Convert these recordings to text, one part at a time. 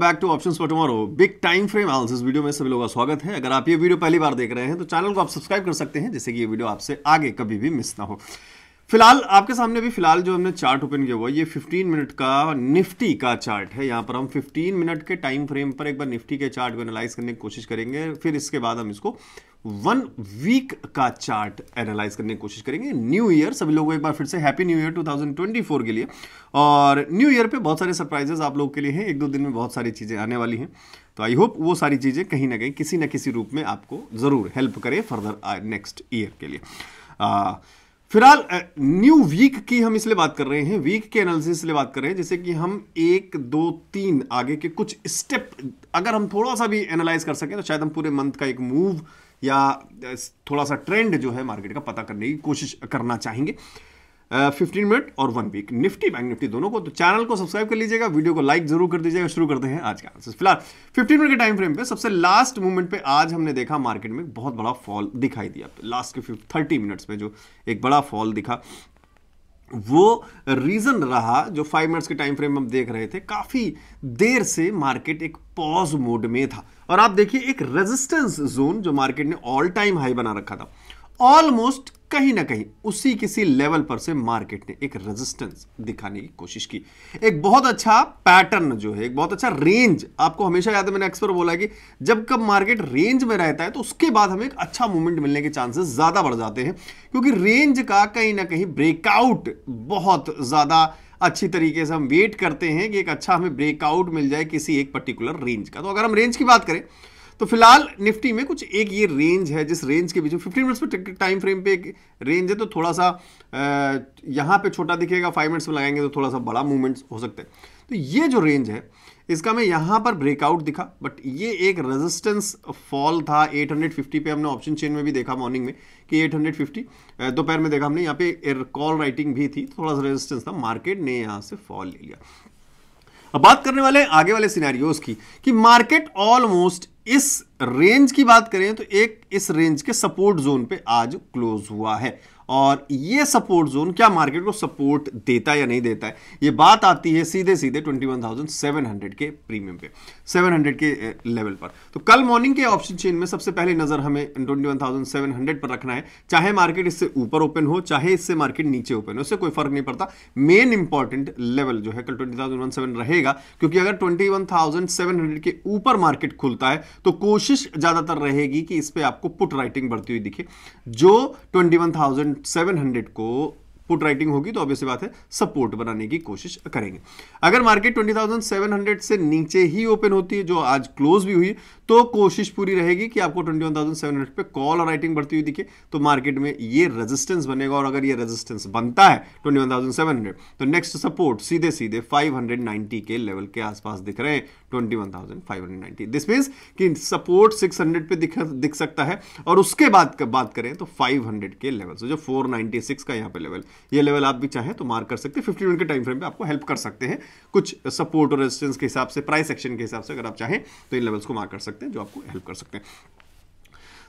back to options for tomorrow big time frame analysis video में सभी लोगों का स्वागत है अगर आप ये वीडियो पहली बार देख रहे हैं तो चैनल को आप सब्सक्राइब कर सकते हैं जिससे कि ये वीडियो आपसे आगे कभी भी मिस ना हो फिलहाल आपके सामने भी फिलहाल जो हमने चार्ट ओपन किया हुआ ये 15 मिनट का निफ्टी का चार्ट है यहाँ पर हम 15 मिनट के टाइम फ्रेम पर एक बार निफ्टी के चार्ट को एनालाइज करने की कोशिश करेंगे फिर इसके बाद हम इसको वन वीक का चार्ट एनालाइज करने की कोशिश करेंगे न्यू ईयर सभी लोगों को एक बार फिर से हैप्पी न्यू ईयर 2024 के लिए और न्यू ईयर पे बहुत सारे सरप्राइजेस आप लोगों के लिए हैं एक दो दिन में बहुत सारी चीज़ें आने वाली हैं तो आई होप वो सारी चीज़ें कहीं ना कहीं किसी ना किसी रूप में आपको ज़रूर हेल्प करे फर्दर नेक्स्ट ईयर के लिए आ, फिलहाल न्यू वीक की हम इसलिए बात कर रहे हैं वीक के एनालिसिस इसलिए बात कर रहे हैं जैसे कि हम एक दो तीन आगे के कुछ स्टेप अगर हम थोड़ा सा भी एनालाइज कर सकें तो शायद हम पूरे मंथ का एक मूव या थोड़ा सा ट्रेंड जो है मार्केट का पता करने की कोशिश करना चाहेंगे फिफ्टीन मिनट और one week Nifty bank Nifty दोनों को तो चैनल को सब्सक्राइब कर लीजिएगा वीडियो को लाइक जरूर कर दीजिएगा शुरू करते हैं आज का आंसर फिलहाल फिफ्टीन मिनट के टाइम फ्रेम पे सबसे लास्ट मूवमेंट पे आज हमने देखा मार्केट में बहुत बड़ा फॉल दिखाई दिया तो लास्ट के थर्टी मिनट्स में जो एक बड़ा फॉल दिखा वो रीज़न रहा जो फाइव मिनट्स के टाइम फ्रेम हम देख रहे थे काफ़ी देर से मार्केट एक पॉज मोड में था और आप देखिए एक रेजिस्टेंस जोन जो मार्केट ने ऑल टाइम हाई बना रखा था ऑलमोस्ट कहीं ना कहीं उसी किसी लेवल पर से मार्केट ने एक रेजिस्टेंस दिखाने की कोशिश की एक बहुत अच्छा पैटर्न जो है एक बहुत अच्छा रेंज आपको हमेशा याद है मैंने एक्सपर्ट बोला कि जब कब मार्केट रेंज में रहता है तो उसके बाद हमें एक अच्छा मूवमेंट मिलने के चांसेस ज़्यादा बढ़ जाते हैं क्योंकि रेंज का कहीं ना कहीं ब्रेकआउट बहुत ज़्यादा अच्छी तरीके से हम वेट करते हैं कि एक अच्छा हमें ब्रेकआउट मिल जाए किसी एक पर्टिकुलर रेंज का तो अगर हम रेंज की बात करें तो फिलहाल निफ्टी में कुछ एक ये रेंज है जिस रेंज के बीच में फिफ्टीन मिनट्स पर टाइम फ्रेम पे एक रेंज है तो थोड़ा सा यहाँ पे छोटा दिखेगा फाइव मिनट्स में लगाएंगे तो थोड़ा सा बड़ा मूवमेंट्स हो सकते हैं तो ये जो रेंज है इसका मैं यहाँ पर ब्रेकआउट दिखा बट ये एक रेजिस्टेंस फॉल था 850 पे हमने ऑप्शन चेन में भी देखा मॉर्निंग में कि 850 दोपहर में देखा हमने यहाँ पे कॉल राइटिंग भी थी थोड़ा सा रेजिस्टेंस था मार्केट ने यहाँ से फॉल ले लिया अब बात करने वाले आगे वाले सिनेरियोज की कि मार्केट ऑलमोस्ट इस रेंज की बात करें तो एक इस रेंज के सपोर्ट जोन पे आज क्लोज हुआ है और ये सपोर्ट जोन क्या मार्केट को सपोर्ट देता है या नहीं देता है ये बात आती है सीधे सीधे 21,700 के प्रीमियम पे 700 के लेवल पर तो कल मॉर्निंग के ऑप्शन चेन में सबसे पहले नज़र हमें 21,700 पर रखना है चाहे मार्केट इससे ऊपर ओपन हो चाहे इससे मार्केट नीचे ओपन हो इससे कोई फर्क नहीं पड़ता मेन इंपॉर्टेंट लेवल जो है कल ट्वेंटी रहेगा क्योंकि अगर ट्वेंटी के ऊपर मार्केट खुलता है तो कोशिश ज़्यादातर रहेगी कि इस पर आपको पुट राइटिंग बढ़ती हुई दिखे जो ट्वेंटी सेवन हंड्रेड को पुट राइटिंग होगी तो ऑब्वियस बात है सपोर्ट बनाने की कोशिश करेंगे अगर मार्केट 20,700 से नीचे ही ओपन होती है जो आज क्लोज भी हुई तो कोशिश पूरी रहेगी कि आपको 21,700 पे कॉल और राइटिंग बढ़ती हुई दिखे तो मार्केट में ये रेजिस्टेंस बनेगा और अगर ये रेजिस्टेंस बनता है 21,700 तो नेक्स्ट सपोर्ट सीधे सीधे 590 के लेवल के आसपास दिख रहे हैं 21,590 दिस मीन्स कि सपोर्ट 600 पे दिख दिख सकता है और उसके बाद बात करें तो 500 के लेवल so, जो 496 का यहाँ पे लेवल ये लेवल आप भी चाहें तो मार्क कर सकते हैं फिफ्टी मिनट के टाइम फ्रेम पे आपको हेल्प कर सकते हैं कुछ सपोर्ट और रेजिस्टेंस के हिसाब से प्राइस एक्शन के हिसाब से अगर आप चाहें तो इन लेवल्स को मार्क कर सकते हैं जो आपको हेल्प कर सकते हैं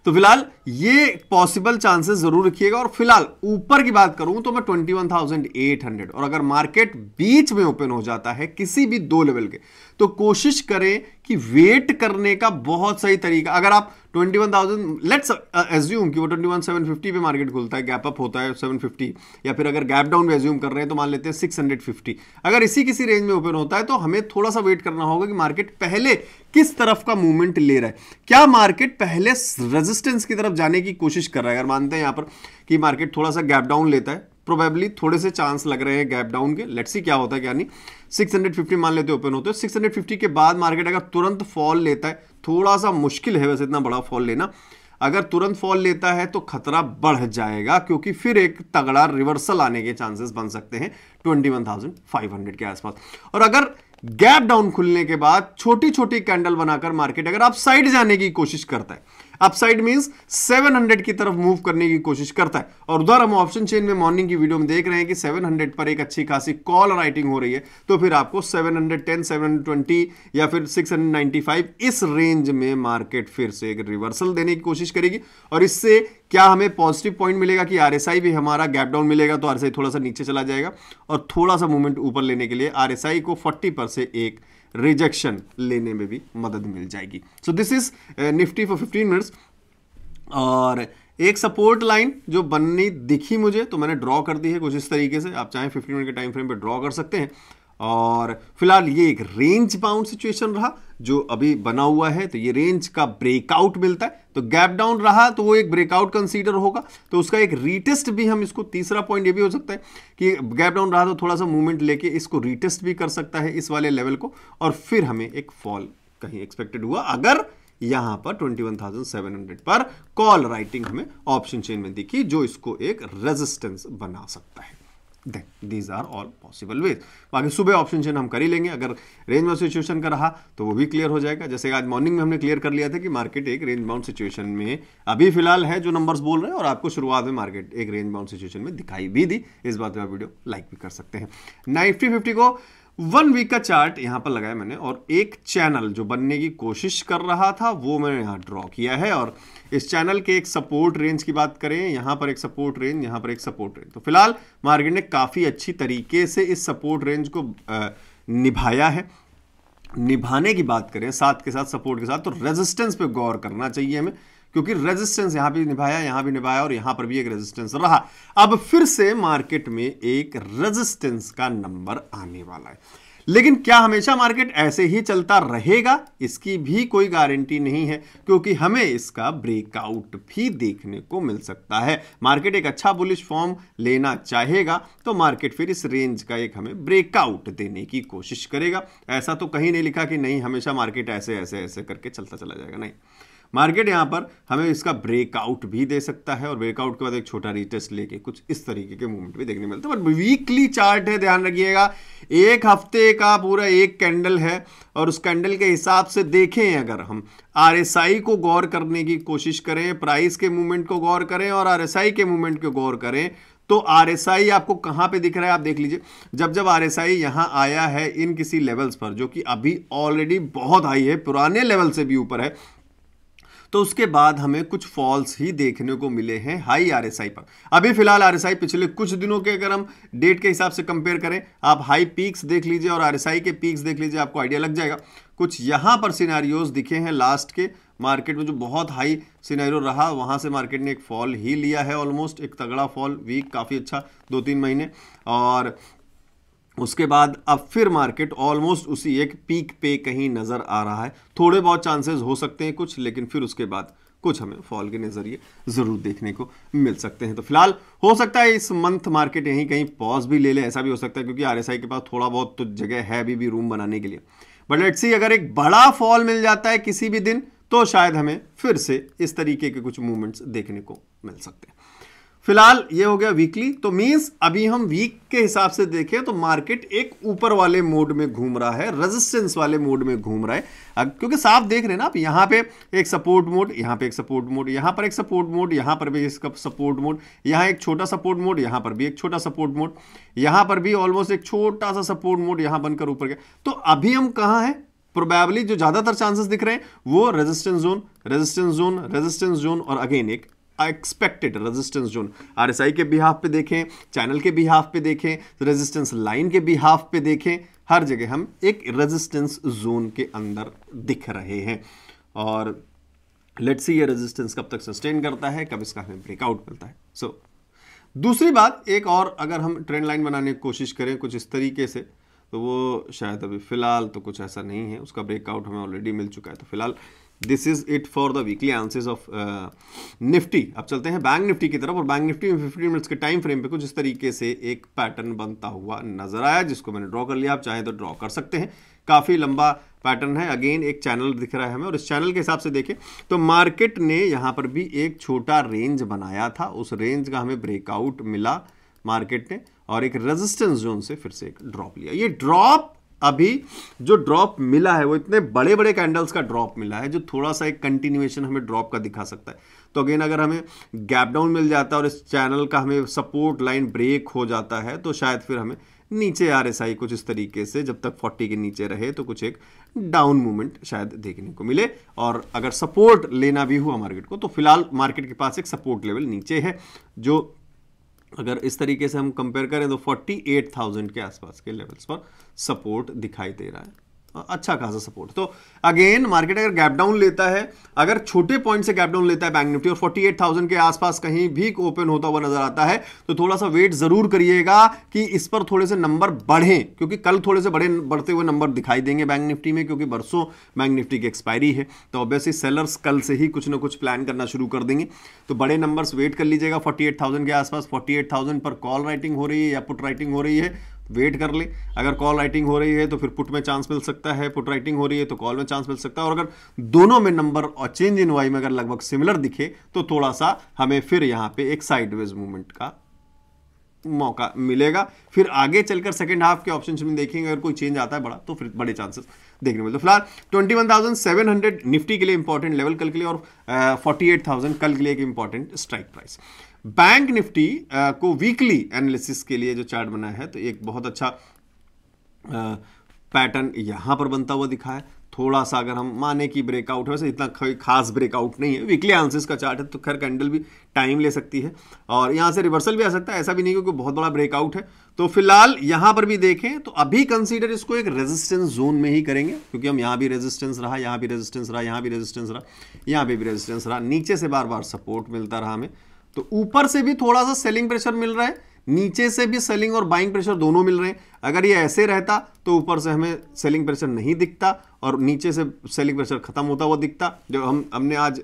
तो फिलहाल ये पॉसिबल चांसेस जरूर रखिएगा और फिलहाल ऊपर की बात करूं तो मैं 21,800 और अगर मार्केट बीच में ओपन हो जाता है किसी भी दो लेवल के तो कोशिश करें कि वेट करने का बहुत सही तरीका अगर आप 21,000 लेट्स एज्यूम कि वो 21,750 पे मार्केट खुलता है गैप अप होता है 750 या फिर अगर गैप डाउन पे एज्यूम कर रहे हैं तो मान लेते हैं 650 अगर इसी किसी रेंज में ओपन होता है तो हमें थोड़ा सा वेट करना होगा कि मार्केट पहले किस तरफ का मूवमेंट ले रहा है क्या मार्केट पहले रेजिस्टेंस की तरफ जाने की कोशिश कर रहा है अगर मानते हैं यहाँ पर कि मार्केट थोड़ा सा गैप डाउन लेता है प्रोबेबली थोड़े से चांस लग रहे हैं गैप डाउन के लेट्स सी क्या होता है क्या नहीं 650 मान लेते ओपन होते हैं 650 के बाद मार्केट अगर तुरंत फॉल लेता है थोड़ा सा मुश्किल है वैसे इतना बड़ा फॉल लेना अगर तुरंत फॉल लेता है तो खतरा बढ़ जाएगा क्योंकि फिर एक तगड़ा रिवर्सल आने के चांसेस बन सकते हैं 21,500 के आसपास और अगर गैप डाउन खुलने के बाद छोटी छोटी कैंडल बनाकर मार्केट अगर आप साइड जाने की कोशिश करता है अपसाइड मींस 700 की तरफ मूव करने की कोशिश करता है और उधर हम ऑप्शन चेन में मॉर्निंग की वीडियो में देख रहे हैं कि 700 पर एक अच्छी खासी कॉल राइटिंग हो रही है तो फिर आपको 710 720 या फिर 695 इस रेंज में मार्केट फिर से एक रिवर्सल देने की कोशिश करेगी और इससे क्या हमें पॉजिटिव पॉइंट मिलेगा कि आरएसआई भी हमारा गैप डाउन मिलेगा तो आरएसआई थोड़ा सा नीचे चला जाएगा और थोड़ा सा मूवमेंट ऊपर लेने के लिए आरएसआई को 40 पर से एक रिजेक्शन लेने में भी मदद मिल जाएगी so this is Nifty for 15 minutes और एक सपोर्ट लाइन जो बननी दिखी मुझे तो मैंने ड्रॉ कर दी है कुछ इस तरीके से आप चाहें 15 मिनट के टाइम फ्रेम पे ड्रॉ कर सकते हैं और फिलहाल ये एक रेंज बाउंड सिचुएशन रहा जो अभी बना हुआ है तो ये रेंज का ब्रेकआउट मिलता है तो गैप डाउन रहा तो वो एक ब्रेकआउट कंसीडर होगा तो उसका एक रीटेस्ट भी हम इसको तीसरा पॉइंट ये भी हो सकता है कि गैप डाउन रहा तो थोड़ा सा मूवमेंट लेके इसको रीटेस्ट भी कर सकता है इस वाले लेवल को और फिर हमें एक फॉल कहीं एक्सपेक्टेड हुआ अगर यहां पर 21,700 पर कॉल राइटिंग हमें ऑप्शन चेन में दिखी जो इसको एक रेजिस्टेंस बना सकता है then these are all possible ways बाकी सुबह ऑप्शन चेन हम कर ही लेंगे अगर रेंज बाउंड सिचुएशन का रहा तो वो भी क्लियर हो जाएगा जैसे आज मॉर्निंग में हमने क्लियर कर लिया था कि मार्केट एक रेंज बाउंड सिचुएशन में अभी फिलहाल है जो नंबर्स बोल रहे हैं और आपको शुरुआत में मार्केट एक रेंज बाउंड सिचुएशन में दिखाई भी दी इस बात में आप वीडियो लाइक भी कर सकते हैं नाइफ्टी फिफ्टी को वन वीक का चार्ट यहां पर लगाया मैंने और एक चैनल जो बनने की कोशिश कर रहा था वो मैंने यहां ड्रॉ किया है और इस चैनल के एक सपोर्ट रेंज की बात करें यहां पर एक सपोर्ट रेंज यहां पर एक सपोर्ट रेंज तो फिलहाल मार्केट ने काफ़ी अच्छी तरीके से इस सपोर्ट रेंज को निभाया है निभाने की बात करें साथ के साथ सपोर्ट के साथ तो रेजिस्टेंस पे गौर करना चाहिए हमें क्योंकि रेजिस्टेंस यहां भी निभाया यहां भी निभाया और यहां पर भी एक रेजिस्टेंस रहा अब फिर से मार्केट में एक रेजिस्टेंस का नंबर आने वाला है लेकिन क्या हमेशा मार्केट ऐसे ही चलता रहेगा इसकी भी कोई गारंटी नहीं है क्योंकि हमें इसका ब्रेकआउट भी देखने को मिल सकता है मार्केट एक अच्छा बुलिश फॉर्म लेना चाहेगा तो मार्केट फिर इस रेंज का एक हमें ब्रेकआउट देने की कोशिश करेगा ऐसा तो कहीं नहीं लिखा कि नहीं हमेशा मार्केट ऐसे ऐसे ऐसे करके चलता चला जाएगा नहीं मार्केट यहाँ पर हमें इसका ब्रेकआउट भी दे सकता है और ब्रेकआउट के बाद एक छोटा रिटेस्ट लेके कुछ इस तरीके के मूवमेंट भी देखने मिलता है बट वीकली चार्ट है ध्यान रखिएगा एक हफ्ते का पूरा एक कैंडल है और उस कैंडल के हिसाब से देखें अगर हम आर को गौर करने की कोशिश करें प्राइस के मूवमेंट को गौर करें और आर के मूवमेंट को गौर करें तो आर आपको कहाँ पे दिख रहा है आप देख लीजिए जब जब आर एस यहाँ आया है इन किसी लेवल्स पर जो कि अभी ऑलरेडी बहुत हाई है पुराने लेवल से भी ऊपर है तो उसके बाद हमें कुछ फॉल्स ही देखने को मिले हैं हाई आर एस आई पर अभी फिलहाल आर एस आई पिछले कुछ दिनों के अगर हम डेट के हिसाब से कंपेयर करें आप हाई पीक्स देख लीजिए और आर एस आई के पीक्स देख लीजिए आपको आइडिया लग जाएगा कुछ यहाँ पर सीनारियोज़ दिखे हैं लास्ट के मार्केट में जो बहुत हाई सीनारियो रहा वहाँ से मार्केट ने एक फॉल ही लिया है ऑलमोस्ट एक तगड़ा फॉल वीक काफ़ी अच्छा दो तीन महीने और उसके बाद अब फिर मार्केट ऑलमोस्ट उसी एक पीक पे कहीं नज़र आ रहा है थोड़े बहुत चांसेस हो सकते हैं कुछ लेकिन फिर उसके बाद कुछ हमें फॉल के नज़रिए ज़रूर देखने को मिल सकते हैं तो फिलहाल हो सकता है इस मंथ मार्केट यहीं कहीं पॉज भी ले ले ऐसा भी हो सकता है क्योंकि आरएसआई के पास थोड़ा बहुत तो जगह है अभी भी रूम बनाने के लिए बट लेट्स सी अगर एक बड़ा फॉल मिल जाता है किसी भी दिन तो शायद हमें फिर से इस तरीके के कुछ मूवमेंट्स देखने को मिल सकते हैं फिलहाल ये हो गया वीकली तो मींस अभी हम वीक के हिसाब से देखें तो मार्केट एक ऊपर वाले मोड में घूम रहा है रेजिस्टेंस वाले मोड में घूम रहा है अब क्योंकि साफ देख रहे हैं ना आप यहाँ पे एक सपोर्ट मोड यहाँ पे एक सपोर्ट मोड यहाँ पर एक सपोर्ट मोड यहाँ पर भी इसका सपोर्ट मोड यहाँ एक छोटा सपोर्ट मोड यहाँ पर भी एक छोटा सपोर्ट मोड यहाँ पर भी ऑलमोस्ट एक छोटा सा सपोर्ट मोड यहाँ बनकर ऊपर गया तो अभी हम कहाँ हैं प्रोबेबली जो ज़्यादातर चांसेस दिख रहे हैं वो resistance zone resistance zone resistance zone और अगेन एक एक्सपेक्टेड रेजिस्टेंस जोन आई के बिहाफ पे देखें चैनल के बिहाफ पे देखें रेजिस्टेंस लाइन के बिहाफ पे देखें हर जगह हम एक रेजिस्टेंस जोन के अंदर दिख रहे हैं और लेट सी ये रेजिस्टेंस कब तक सस्टेन करता है कब इसका हमें ब्रेकआउट मिलता है सो so, दूसरी बात एक और अगर हम ट्रेंड लाइन बनाने की कोशिश करें कुछ इस तरीके से तो वो शायद अभी फ़िलहाल तो कुछ ऐसा नहीं है उसका ब्रेकआउट हमें ऑलरेडी मिल चुका है तो फिलहाल this is it for the weekly answers of Nifty अब चलते हैं बैंक निफ्टी की तरफ और बैंक निफ्टी में 15 मिनट्स के टाइम फ्रेम पे कुछ इस तरीके से एक पैटर्न बनता हुआ नजर आया जिसको मैंने ड्रॉ कर लिया आप चाहें तो ड्रॉ कर सकते हैं काफ़ी लंबा पैटर्न है अगेन एक चैनल दिख रहा है हमें और इस चैनल के हिसाब से देखें तो मार्केट ने यहाँ पर भी एक छोटा रेंज बनाया था उस रेंज का हमें ब्रेकआउट मिला मार्केट ने और एक रेजिस्टेंस जोन से फिर से एक ड्रॉप लिया ये ड्रॉप अभी जो ड्रॉप मिला है वो इतने बड़े बड़े कैंडल्स का ड्रॉप मिला है जो थोड़ा सा एक कंटिन्यूएशन हमें ड्रॉप का दिखा सकता है तो अगेन अगर हमें गैप डाउन मिल जाता है और इस चैनल का हमें सपोर्ट लाइन ब्रेक हो जाता है तो शायद फिर हमें नीचे आर एस आई कुछ इस तरीके से जब तक 40 के नीचे रहे तो कुछ एक डाउन मूवमेंट शायद देखने को मिले और अगर सपोर्ट लेना भी हुआ मार्केट को तो फिलहाल मार्केट के पास एक सपोर्ट लेवल नीचे है जो अगर इस तरीके से हम कंपेयर करें तो 48,000 के आसपास के लेवल्स पर सपोर्ट दिखाई दे रहा है अच्छा खासा सपोर्ट तो अगेन मार्केट अगर गैप डाउन लेता है अगर छोटे पॉइंट से गैप डाउन लेता है बैंक निफ्टी और 48,000 के आसपास कहीं भी ओपन होता हुआ नजर आता है तो थोड़ा सा वेट जरूर करिएगा कि इस पर थोड़े से नंबर बढ़ें क्योंकि कल थोड़े से बड़े बढ़ते हुए नंबर दिखाई देंगे बैंक निफ्टी में क्योंकि बरसों बैंक निफ्टी की एक्सपायरी है तो ऑब्वियसली सेलर्स कल से ही कुछ ना कुछ प्लान करना शुरू कर देंगे तो बड़े नंबर्स वेट कर लीजिएगा फोर्टी के आसपास फोर्टी पर कॉल राइटिंग हो रही है या पुट राइटिंग हो रही है वेट कर ले अगर कॉल राइटिंग हो रही है तो फिर पुट में चांस मिल सकता है पुट राइटिंग हो रही है तो कॉल में चांस मिल सकता है और अगर दोनों में नंबर और चेंज इन वाई में अगर लगभग सिमिलर दिखे तो थोड़ा सा हमें फिर यहाँ पे एक साइडवेज मूवमेंट का मौका मिलेगा फिर आगे चलकर सेकेंड हाफ के ऑप्शन में देखेंगे अगर कोई चेंज आता है बड़ा तो फिर बड़े चांसेस देखने मिलते फिलहाल twenty one thousand seven hundred Nifty के लिए इंपॉर्टेंट लेवल कल के लिए और फोर्टी एट थाउजेंड कल के लिए एक important strike price bank Nifty को वीकली एनालिसिस के लिए जो चार्ट बना है तो एक बहुत अच्छा पैटर्न यहां पर बनता हुआ दिखा है थोड़ा सा अगर हम माने कि ब्रेकआउट है वैसे इतना खास ब्रेकआउट नहीं है वीकली एनालिसिस का चार्ट है तो खैर कैंडल भी टाइम ले सकती है और यहाँ से रिवर्सल भी आ सकता है ऐसा भी नहीं क्योंकि बहुत बड़ा ब्रेकआउट है तो फिलहाल यहाँ पर भी देखें तो अभी कंसीडर इसको एक रेजिस्टेंस जोन में ही करेंगे क्योंकि हम यहाँ भी रेजिस्टेंस रहा यहाँ भी रेजिस्टेंस रहा यहाँ भी रेजिस्टेंस रहा यहाँ पर भी रेजिस्टेंस रहा नीचे से बार बार सपोर्ट मिलता रहा हमें तो ऊपर से भी थोड़ा सा सेलिंग प्रेशर मिल रहा है नीचे से भी सेलिंग और बाइंग प्रेशर दोनों मिल रहे हैं अगर ये ऐसे रहता तो ऊपर से हमें सेलिंग प्रेशर नहीं दिखता और नीचे से सेलिंग प्रेशर खत्म होता हुआ दिखता जो हम हमने आज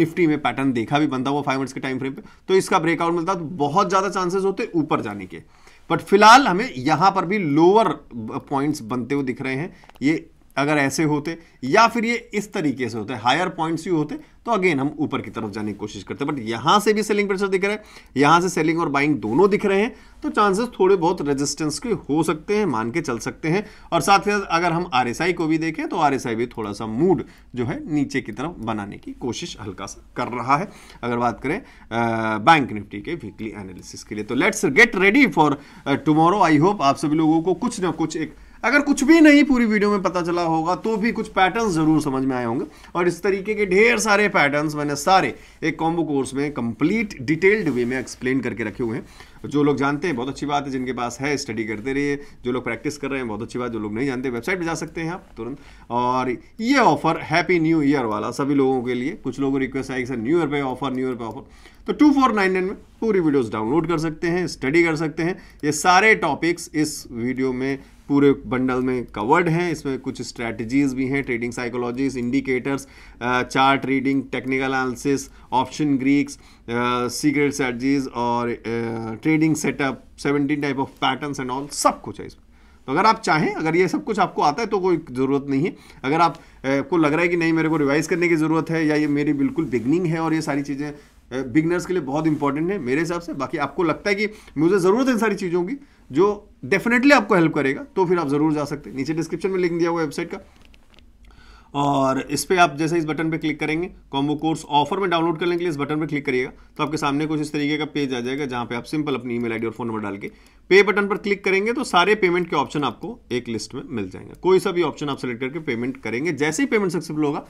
निफ्टी में पैटर्न देखा भी बनता हुआ फाइव मिनट्स के टाइम फ्रेम पे तो इसका ब्रेकआउट मिलता तो बहुत ज़्यादा चांसेस होते ऊपर जाने के बट फिलहाल हमें यहाँ पर भी लोअर पॉइंट्स बनते हुए दिख रहे हैं ये अगर ऐसे होते या फिर ये इस तरीके से होते हायर पॉइंट्स ही होते तो अगेन हम ऊपर की तरफ जाने की कोशिश करते बट यहाँ से भी सेलिंग प्रेशर दिख रहा है यहाँ से सेलिंग और बाइंग दोनों दिख रहे हैं तो चांसेस थोड़े बहुत रेजिस्टेंस के हो सकते हैं मान के चल सकते हैं और साथ ही साथ अगर हम आर को भी देखें तो आर भी थोड़ा सा मूड जो है नीचे की तरफ बनाने की कोशिश हल्का सा कर रहा है अगर बात करें बैंक निफ्टी के वीकली एनालिसिस के लिए तो let's get ready for tomorrow I hope आप सभी लोगों को कुछ ना कुछ एक अगर कुछ भी नहीं पूरी वीडियो में पता चला होगा तो भी कुछ पैटर्न्स ज़रूर समझ में आए होंगे और इस तरीके के ढेर सारे पैटर्न्स मैंने सारे एक कॉम्बो कोर्स में कंप्लीट डिटेल्ड वे में एक्सप्लेन करके रखे हुए हैं जो लोग जानते हैं बहुत अच्छी बात है जिनके पास है स्टडी करते रहिए जो लोग प्रैक्टिस कर रहे हैं बहुत अच्छी बात जो लोग नहीं जानते वेबसाइट पर जा सकते हैं आप तुरंत और ये ऑफर हैप्पी न्यू ईयर वाला सभी लोगों के लिए कुछ लोगों को रिक्वेस्ट आई सर न्यू ईयर पे ऑफर न्यू ईयर पे ऑफर तो टू फोर नाइन नाइन में पूरी वीडियोज़ डाउनलोड कर सकते हैं स्टडी कर सकते हैं ये सारे टॉपिक्स इस वीडियो में पूरे बंडल में कवर्ड हैं इसमें कुछ स्ट्रैटेजीज भी हैं trading psychologies indicators chart reading technical analysis option greeks secret strategies और trading setup seventeen type of patterns and all सब कुछ है इसमें तो अगर आप चाहें अगर ये सब कुछ आपको आता है तो कोई ज़रूरत नहीं है अगर आप uh, को लग रहा है कि नहीं मेरे को रिवाइज करने की ज़रूरत है या ये मेरी बिल्कुल बिगनिंग है और ये सारी चीज़ें बिगनर्स uh, के लिए बहुत इंपॉर्टेंट है मेरे हिसाब से बाकी आपको लगता है कि मुझे ज़रूरत है इन सारी चीज़ों की जो डेफिनेटली आपको हेल्प करेगा तो फिर आप ज़रूर जा सकते हैं नीचे डिस्क्रिप्शन में लिंक दिया हुआ वेबसाइट का और इस पर आप जैसे इस बटन पर क्लिक करेंगे कॉम्बो कोर्स ऑफर में डाउनलोड करने के लिए इस बटन पर क्लिक करिएगा तो आपके सामने कुछ इस तरीके का पेज आ जाएगा जहाँ पे आप सिंपल अपनी ईमेल आईडी और फोन नंबर डाल के पे बटन पर क्लिक करेंगे तो सारे पेमेंट के ऑप्शन आपको एक लिस्ट में मिल जाएंगे कोई सा भी ऑप्शन आप सेलेक्ट करके पेमेंट करेंगे जैसे ही पेमेंट सक्सेसफुल होगा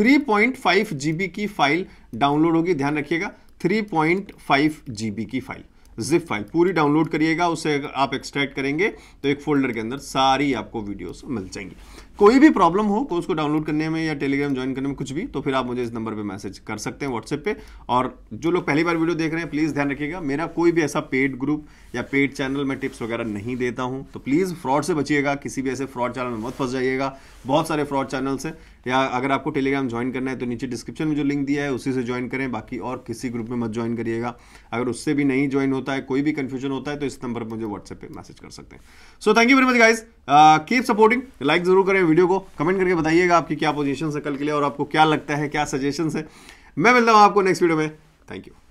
3.5 जीबी की फाइल डाउनलोड होगी ध्यान रखिएगा 3.5 जीबी की फाइल जिप फाइल पूरी डाउनलोड करिएगा उसे अगर आप एक्सट्रैक्ट करेंगे तो एक फोल्डर के अंदर सारी आपको वीडियोस मिल जाएंगी कोई भी प्रॉब्लम हो कोर्स को डाउनलोड करने में या टेलीग्राम ज्वाइन करने में कुछ भी तो फिर आप मुझे इस नंबर पे मैसेज कर सकते हैं व्हाट्सएप पे और जो लोग पहली बार वीडियो देख रहे हैं प्लीज़ ध्यान रखिएगा मेरा कोई भी ऐसा पेड ग्रुप या पेड चैनल में टिप्स वगैरह नहीं देता हूं तो प्लीज़ फ्रॉड से बचिएगा किसी भी ऐसे फ्रॉड चैनल में मत फंस जाइएगा बहुत सारे फ्रॉड चैनल्स हैं या अगर आपको टेलीग्राम ज्वाइन करना है तो नीचे डिस्क्रिप्शन में जो लिंक दिया है उसी से ज्वाइन करें बाकी और किसी ग्रुप में मत ज्वाइन करिएगा अगर उससे भी नहीं ज्वाइन होता है कोई भी कंफ्यूजन होता है तो इस नंबर पर मुझे व्हाट्सएप पर मैसेज कर सकते हैं so thank you very much guys keep supporting like जरूर करें वीडियो को कमेंट करके बताइएगा आपकी क्या पोजीशन है कल के लिए और आपको क्या लगता है क्या सजेशन है मैं मिलता हूँ आपको नेक्स्ट वीडियो में थैंक यू